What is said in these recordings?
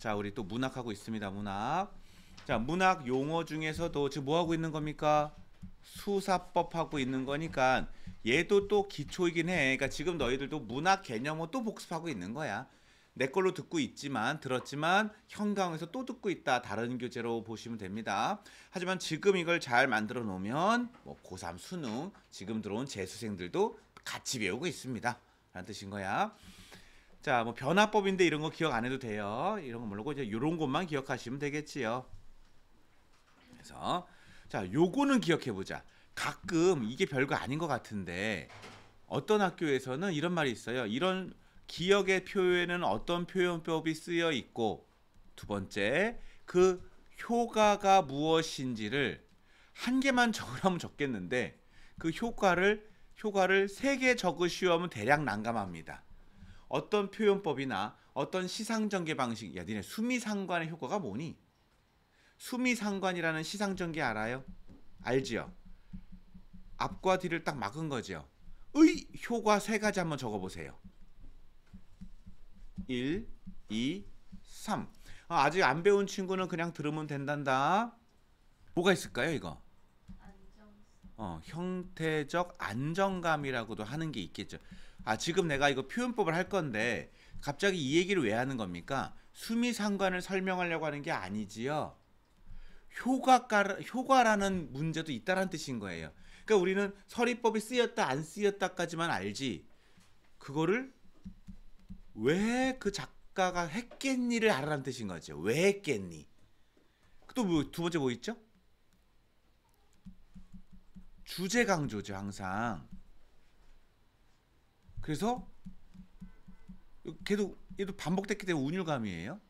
자, 우리 또 문학하고 있습니다. 문학. 자, 문학 용어 중에서도 지금 뭐 하고 있는 겁니까? 수사법 하고 있는 거니까 얘도 또 기초이긴 해. 그러니까 지금 너희들도 문학 개념을또 복습하고 있는 거야. 내 걸로 듣고 있지만 들었지만 현강에서 또 듣고 있다 다른 교재로 보시면 됩니다. 하지만 지금 이걸 잘 만들어 놓으면 뭐 고3 수능 지금 들어온 재수생들도 같이 배우고 있습니다. 라는 뜻인 거야. 자, 뭐 변화법인데 이런 거 기억 안 해도 돼요. 이런 거 모르고 이제 요런 것만 기억하시면 되겠지요. 그래서 자, 요거는 기억해 보자. 가끔 이게 별거 아닌 것 같은데 어떤 학교에서는 이런 말이 있어요. 이런 기억의 표현은 어떤 표현법이 쓰여 있고 두 번째 그 효과가 무엇인지를 한 개만 적으라면 적겠는데 그 효과를 효과를 세 개 적으시오 하면 대략 난감합니다. 어떤 표현법이나 어떤 시상전개 방식 야 니네 수미상관의 효과가 뭐니? 수미상관이라는 시상전개 알아요? 알지요? 앞과 뒤를 딱 막은 거지의 효과 세 가지 한번 적어보세요. 1, 2, 3 아, 아직 안 배운 친구는 그냥 들으면 된단다. 뭐가 있을까요 이거? 어, 형태적 안정감이라고도 하는 게 있겠죠. 아 지금 내가 이거 표현법을 할 건데 갑자기 이 얘기를 왜 하는 겁니까? 수미상관을 설명하려고 하는 게 아니지요. 효과가 효과라는 문제도 있다라 뜻인 거예요. 그러니까 우리는 서리법이 쓰였다 안 쓰였다까지만 알지 그거를 왜 그 작가가 했겠니를 알아라는 뜻인 거죠. 왜 했겠니? 또두 뭐, 번째 뭐 있죠? 주제 강조죠 항상. 그래서 걔도 얘도 반복됐기 때문에 운율감이에요.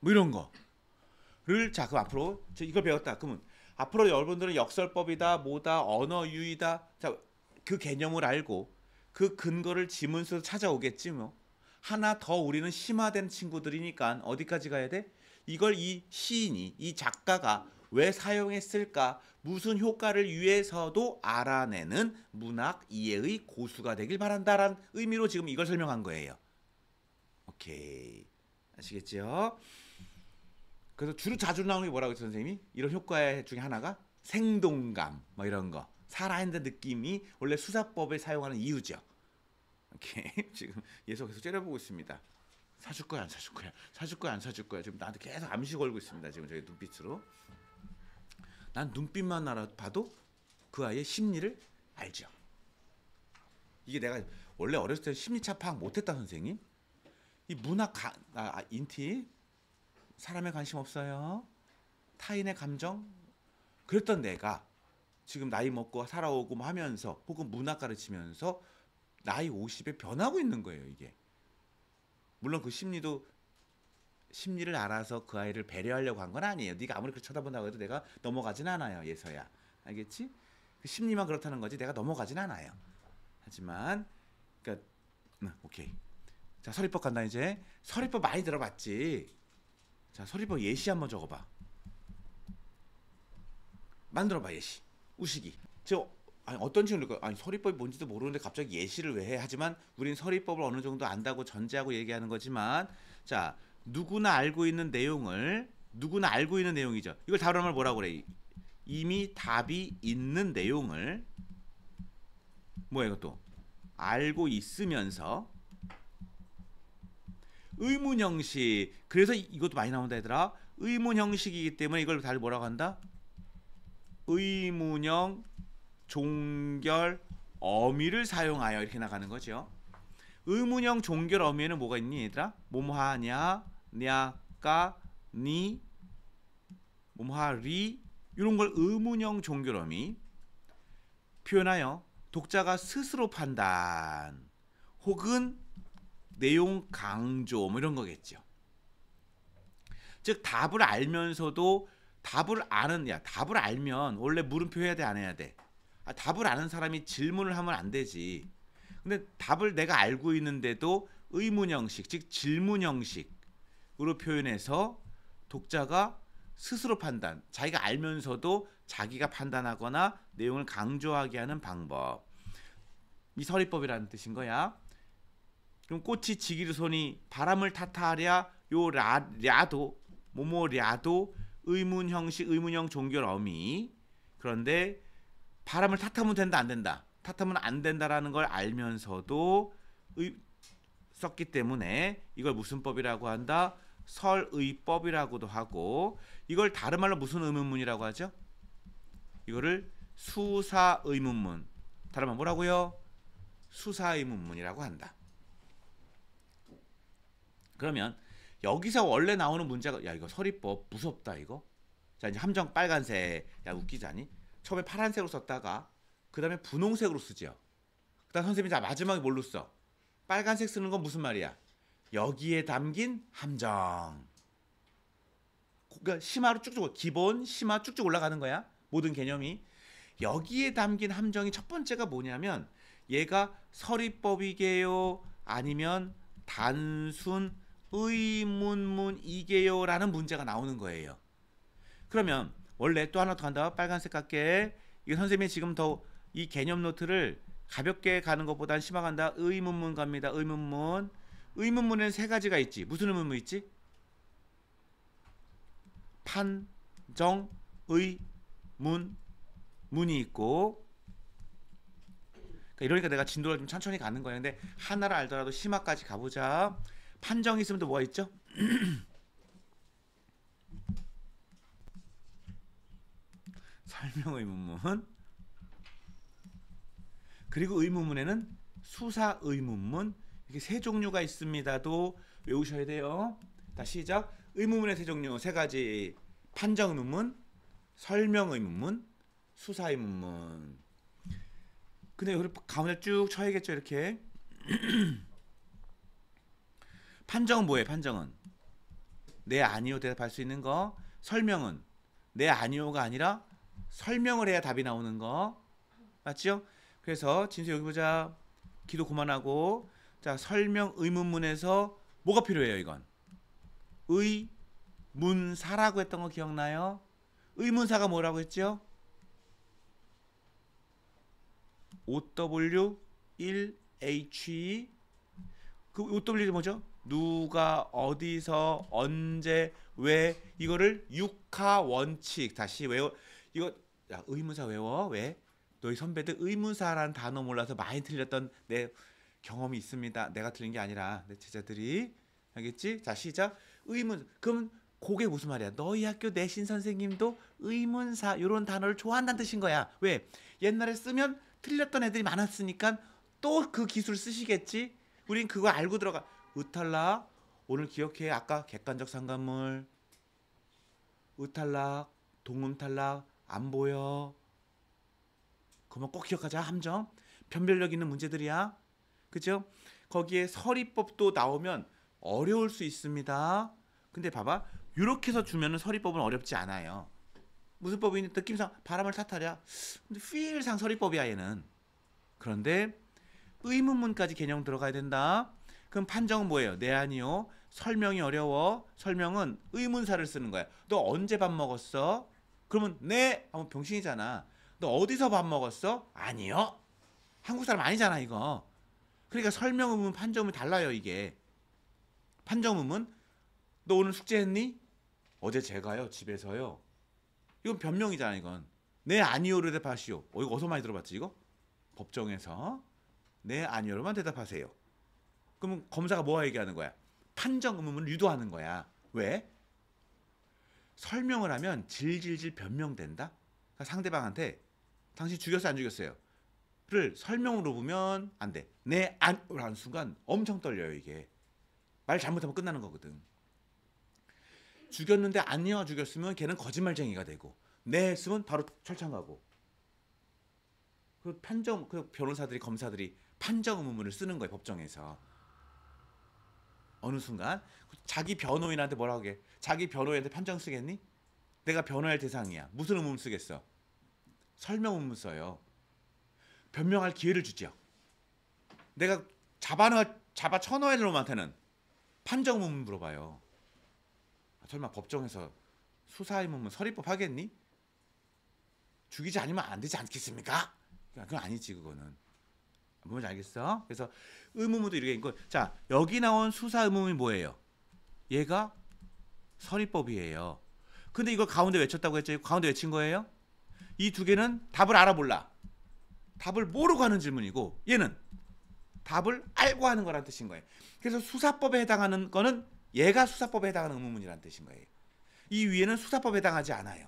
뭐 이런 거를 자 그럼 앞으로 이걸 배웠다. 그러면 앞으로 여러분들은 역설법이다, 뭐다, 언어 유의다. 자그 개념을 알고 그 근거를 지문수 찾아오겠지 뭐. 하나 더 우리는 심화된 친구들이니까 어디까지 가야 돼? 이걸 이 시인이 이 작가가 왜 사용했을까? 무슨 효과를 위해서도 알아내는 문학 이해의 고수가 되길 바란다란 의미로 지금 이걸 설명한 거예요. 오케이. 아시겠죠? 그래서 주로 자주 나오는 게 뭐라고 했죠, 선생님이? 이런 효과 중에 하나가 생동감, 뭐 이런 거. 살아있는 느낌이 원래 수사법에 사용하는 이유죠. 오케이. 지금 계속 계속 째려보고 있습니다. 사줄 거야, 안 사줄 거야? 사줄 거야, 안 사줄 거야? 지금 나한테 계속 암시 걸고 있습니다. 지금 저희 눈빛으로. 난 눈빛만 알아 봐도 그 아이의 심리를 알죠. 이게 내가 원래 어렸을 때 심리차 파악 못했다 선생님. 이 문학 가, 아, 아 인티 사람에 관심 없어요. 타인의 감정 그랬던 내가 지금 나이 먹고 살아오고 뭐 하면서 혹은 문학 가르치면서 나이 50에 변하고 있는 거예요 이게. 물론 그 심리도 심리를 알아서 그 아이를 배려하려고 한 건 아니에요. 네가 아무리 그렇게 쳐다본다고 해도 내가 넘어가진 않아요. 예서야. 알겠지? 그 심리만 그렇다는 거지 내가 넘어가진 않아요. 하지만 그러니까 음, 오케이. 자, 서리법 간다 이제. 서리법 많이 들어봤지. 자, 서리법 예시 한번 적어 봐. 만들어 봐, 예시. 우식이. 저 아니 어떤 식으로 아니 서리법이 뭔지도 모르는데 갑자기 예시를 왜 해? 하지만 우린 서리법을 어느 정도 안다고 전제하고 얘기하는 거지만 자 누구나 알고 있는 내용을 누구나 알고 있는 내용이죠. 이걸 다른 말 뭐라고 그래? 이미 답이 있는 내용을 뭐야 이것도 알고 있으면서 의문 형식 그래서 이것도 많이 나온다 얘들아 의문 형식이기 때문에 이걸 다들 뭐라고 한다? 의문형 종결 어미를 사용하여 이렇게 나가는 거죠 의문형 종결 어미에는 뭐가 있니 얘들아? 뭐뭐 하냐? 냐까 니뭐하리 이런 걸 의문형 종결음이 표현하여 독자가 스스로 판단 혹은 내용 강조 뭐 이런 거겠죠. 즉 답을 알면서도 답을 아는 야 답을 알면 원래 물음표 해야 돼 안 해야 돼. 아, 답을 아는 사람이 질문을 하면 안 되지. 근데 답을 내가 알고 있는데도 의문 형식 즉 질문 형식 으로 표현해서 독자가 스스로 판단, 자기가 알면서도 자기가 판단하거나 내용을 강조하게 하는 방법. 이 서리법이라는 뜻인 거야. 그럼 꽃이 지기를 손이 바람을 타하랴요 라, 랴도 모모 랴도 의문 형식 의문형 종결 어미 그런데 바람을 탓하면 된다 안 된다 탓하면 안 된다라는 걸 알면서도 의, 썼기 때문에 이걸 무슨 법이라고 한다 설의법이라고도 하고 이걸 다른 말로 무슨 의문문이라고 하죠? 이거를 수사의문문 다른 말 뭐라고요? 수사의문문이라고 한다. 그러면 여기서 원래 나오는 문제가 야 이거 설의법 무섭다 이거 자 이제 함정 빨간색 야 웃기자니 처음에 파란색으로 썼다가 그 다음에 분홍색으로 쓰죠 그 다음 선생님이 자 마지막에 뭘로 써 빨간색 쓰는 건 무슨 말이야 여기에 담긴 함정. 그러니까 심화로 쭉쭉 기본 심화 쭉쭉 올라가는 거야. 모든 개념이 여기에 담긴 함정이 첫 번째가 뭐냐면 얘가 서리법이게요 아니면 단순 의문문이게요라는 문제가 나오는 거예요. 그러면 원래 또 하나 더간다 빨간색 같게 이 선생님이 지금 더 이 개념 노트를 가볍게 가는 것보단 심화간다. 의문문 갑니다. 의문문. 의문문에는 세 가지가 있지. 무슨 의문문 있지? 판정, 의, 문, 문이 있고 그러니까 이러니까 내가 진도를 좀 천천히 가는 거야. 근데 하나를 알더라도 심화까지 가보자. 판정이 있으면 또 뭐가 있죠? 설명 의문문 그리고 의문문에는 수사 의문문 이렇게 세 종류가 있습니다도 외우셔야 돼요. 다 시작. 의문문의 세 종류 세 가지. 판정 의문문, 설명 의문문, 수사 의문문. 근데 여기 가운데 쭉 쳐야겠죠 이렇게. 판정은 뭐예요? 판정은 네 아니요 대답할 수 있는 거. 설명은 네 아니요가 아니라 설명을 해야 답이 나오는 거 맞죠? 그래서 진수 여기 보자. 기도 그만하고 자, 설명 의문문에서 뭐가 필요해요, 이건? 의문사라고 했던 거 기억나요? 의문사가 뭐라고 했죠? OW1HE 그 OW이 뭐죠? 누가 어디서 언제 왜 이거를 육하 원칙 다시 외워 이거 야 의문사 외워 왜 너희 선배들 의문사라는 단어 몰라서 많이 틀렸던 내 경험이 있습니다. 내가 들은 게 아니라 내 네, 제자들이 알겠지? 자 시작. 의문. 그럼 그게 무슨 말이야? 너희 학교 내신 선생님도 의문사 이런 단어를 좋아한다는 뜻인 거야. 왜? 옛날에 쓰면 틀렸던 애들이 많았으니까 또 그 기술 쓰시겠지? 우린 그거 알고 들어가. 우탈락 오늘 기억해. 아까 객관적 상관물. 우탈락 동음탈락. 안 보여. 그만꼭 기억하자. 함정. 변별력 있는 문제들이야. 그죠? 거기에 서리법도 나오면 어려울 수 있습니다. 근데 봐봐. 이렇게 해서 주면은 서리법은 어렵지 않아요. 무슨 법이냐 느낌상 바람을 탓하랴. 근데 필상 서리법이야 얘는. 그런데 의문문까지 개념 들어가야 된다. 그럼 판정은 뭐예요? 네 아니요. 설명이 어려워. 설명은 의문사를 쓰는 거야. 너 언제 밥 먹었어? 그러면 네. 하면 어, 병신이잖아. 너 어디서 밥 먹었어? 아니요. 한국 사람 아니잖아 이거. 그러니까 설명 의문, 판정 의문 달라요, 이게. 판정 의문, 너 오늘 숙제했니? 어제 제가요, 집에서요. 이건 변명이잖아, 이건. 네, 아니요를 대답하시오. 어, 이거 어디서 많이 들어봤지, 이거? 법정에서. 네, 아니요로만 대답하세요. 그럼 검사가 뭐가 얘기하는 거야? 판정 의문을 유도하는 거야. 왜? 설명을 하면 질질질 변명된다? 그러니까 상대방한테 당신 죽였어, 안 죽였어요? 를 설명으로 보면 안 돼. 내 안을 한 순간 엄청 떨려요 이게. 말 잘못하면 끝나는 거거든. 죽였는데 안니와 죽였으면 걔는 거짓말쟁이가 되고 내 했으면 바로 철창하고. 그 판정 그 변호사들이 검사들이 판정 의문문을 쓰는 거예요 법정에서. 어느 순간 그 자기 변호인한테 뭐라 하게 자기 변호인한테 판정 쓰겠니? 내가 변호할 대상이야. 무슨 의문 쓰겠어? 설명 의문 써요. 변명할 기회를 주지 내가 잡아넣 잡아 쳐넣을 놈한테는 판정문 물어봐요. 아, 설마 법정에서 수사의문문 서리법 하겠니? 죽이지 않으면 안 되지 않겠습니까? 그러니까 그건 아니지 그거는. 뭔지 알겠어? 그래서 의문문도 이렇게 있고 자 여기 나온 수사 의문문이 뭐예요? 얘가 서리법이에요. 근데 이걸 가운데 외쳤다고 했죠? 가운데 외친 거예요? 이 두 개는 답을 알아볼라. 답을 모르고 하는 질문이고 얘는 답을 알고 하는 거란 뜻인 거예요. 그래서 수사법에 해당하는 거는 얘가 수사법에 해당하는 의문문이란 뜻인 거예요. 이 위에는 수사법에 해당하지 않아요.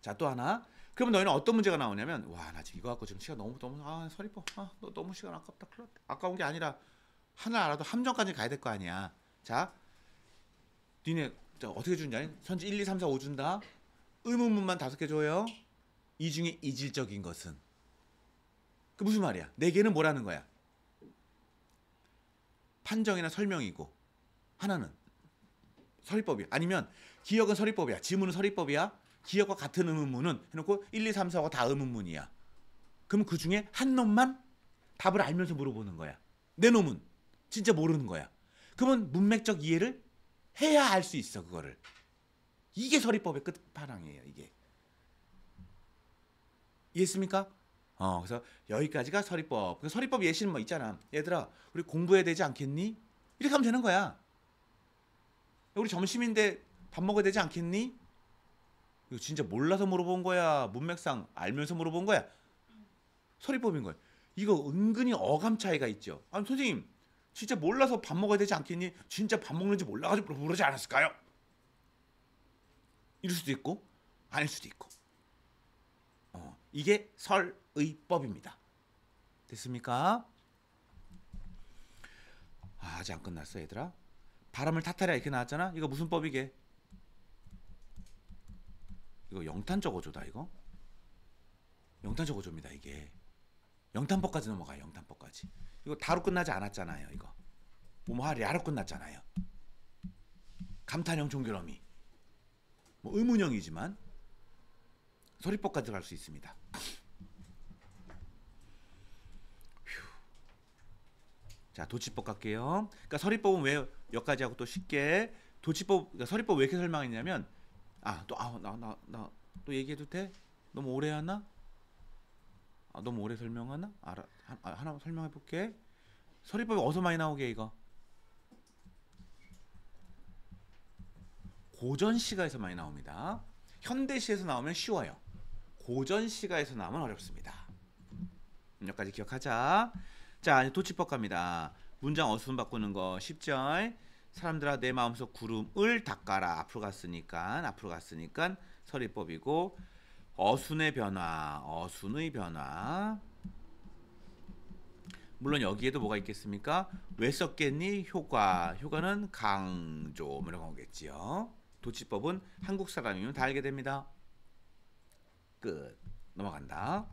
자, 또 하나. 그럼 너희는 어떤 문제가 나오냐면 와, 나 지금 이거 갖고 지금 시간 너무 너무 아, 서리퍼. 아, 너 너무 시간 아깝다. 큰일 아까운 게 아니라 하나 알아도 함정까지 가야 될 거 아니야. 자. 니네 어떻게 주지 아니? 선지 1, 2, 3, 4, 5 준다. 의문문만 다섯 개 줘요. 이 중에 이질적인 것은 그 무슨 말이야? 네개는 뭐라는 거야? 판정이나 설명이고 하나는 서리법이야. 아니면 기억은 서리법이야. 지문은 서리법이야. 기억과 같은 의문문은 해놓고 1, 2, 3, 4가 다 의문문이야. 그럼 그 중에 한 놈만 답을 알면서 물어보는 거야. 내 놈은 진짜 모르는 거야. 그러면 문맥적 이해를 해야 알 수 있어 그거를. 이게 서리법의 끝판왕이에요 이게. 이해했습니까? 어, 그래서 여기까지가 서리법. 서리법 그 예시는 뭐 있잖아. 얘들아, 우리 공부해야 되지 않겠니? 이렇게 하면 되는 거야. 우리 점심인데 밥 먹어야 되지 않겠니? 이거 진짜 몰라서 물어본 거야. 문맥상 알면서 물어본 거야. 서리법인 거야. 이거 은근히 어감 차이가 있죠. 아니, 선생님, 진짜 몰라서 밥 먹어야 되지 않겠니? 진짜 밥 먹는지 몰라가지고 물어보지 않았을까요? 이럴 수도 있고, 아닐 수도 있고. 이게 설의법입니다. 됐습니까? 아, 아직 안 끝났어 얘들아. 바람을 탓하라 이렇게 나왔잖아. 이거 무슨 법이게? 이거 영탄적 어조다 이거. 영탄적 어조입니다 이게. 영탄법까지 넘어가 영탄법까지. 이거 다로 끝나지 않았잖아요 이거. 뭐하리로 끝났잖아요. 감탄형 종결함이. 뭐 의문형이지만 소리법까지 갈 수 있습니다. 자, 도치법 갈게요. 그러니까 서리법은 왜 여기까지 하고 또 쉽게 도치법, 그러니까 서리법 왜 이렇게 설명했냐면 아, 또 아, 나나나또 얘기해도 돼? 너무 오래 하나? 아, 너무 오래 설명하나? 알아, 하, 아, 하나 설명해 볼게. 서리법이 어디서 많이 나오게 이거? 고전 시가에서 많이 나옵니다. 현대 시에서 나오면 쉬워요. 고전 시가에서 나오면 어렵습니다. 여기까지 기억하자. 자, 도치법 갑니다. 문장 어순 바꾸는 거 10절. 사람들아 내 마음속 구름을 닦아라. 앞으로 갔으니까 앞으로 갔으니까 서리법이고 어순의 변화, 어순의 변화. 물론 여기에도 뭐가 있겠습니까? 왜 썼겠니? 효과. 효과는 강조 뭐 이런 거겠지요. 도치법은 한국 사람이면 다 알게 됩니다. 끝. 넘어간다.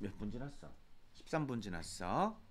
몇분 지났어? 13분 지났어.